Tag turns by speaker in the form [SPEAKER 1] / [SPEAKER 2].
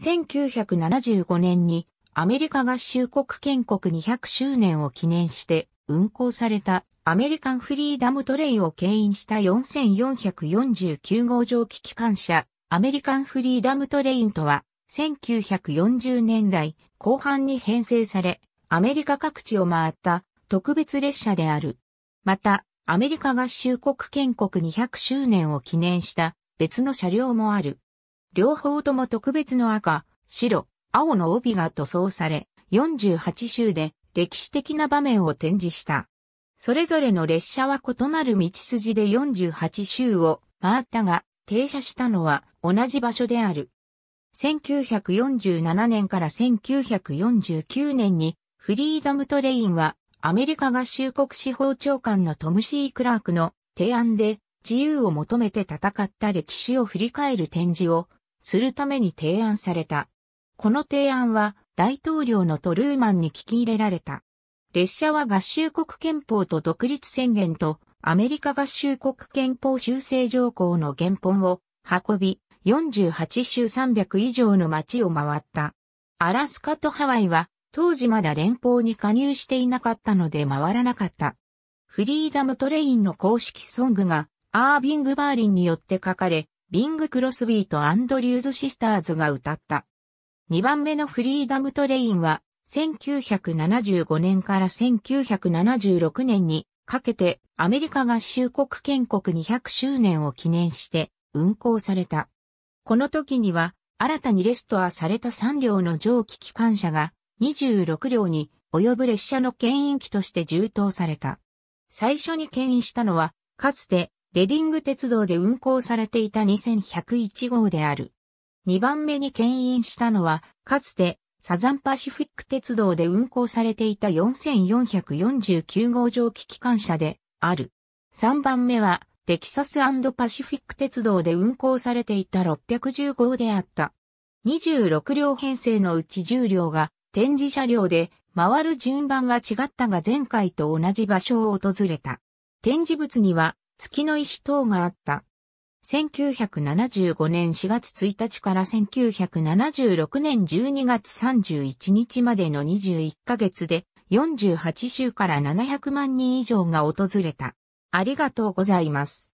[SPEAKER 1] 1975年にアメリカ合衆国建国200周年を記念して運行されたアメリカンフリーダムトレインを牽引した4449号蒸気機関車アメリカンフリーダムトレインとは1940年代後半に編成されアメリカ各地を回った特別列車である。またアメリカ合衆国建国200周年を記念した別の車両もある。両方とも特別の赤、白、青の帯が塗装され、48州で歴史的な場面を展示した。それぞれの列車は異なる道筋で48州を回ったが、停車したのは同じ場所である。1947年から1949年にフリーダムトレインはアメリカ合衆国司法長官のトム・シー・クラークの提案で自由を求めて戦った歴史を振り返る展示をするために提案された。この提案は大統領のトルーマンに聞き入れられた。列車は合衆国憲法と独立宣言とアメリカ合衆国憲法修正条項の原本を運び、48州300以上の町を回った。アラスカとハワイは当時まだ連邦に加入していなかったので回らなかった。フリーダムトレインの公式ソングがアービング・バーリンによって書かれ、ビング・クロスビーとアンドリューズ・シスターズが歌った。2番目のフリーダム・トレインは、1975年から1976年にかけてアメリカ合衆国建国200周年を記念して運行された。この時には新たにレストアされた3両の蒸気機関車が26両に及ぶ列車の牽引機として充当された。最初に牽引したのはかつてレディング鉄道で運行されていた2101号である。2番目に牽引したのは、かつてサザンパシフィック鉄道で運行されていた4449号蒸気機関車である。3番目は、テキサスパシフィック鉄道で運行されていた610号であった。26両編成のうち10両が展示車両で回る順番は違ったが前回と同じ場所を訪れた。展示物には月の石等があった。1975年4月1日から1976年12月31日までの21ヶ月で48週から700万人以上が訪れた。ありがとうございます。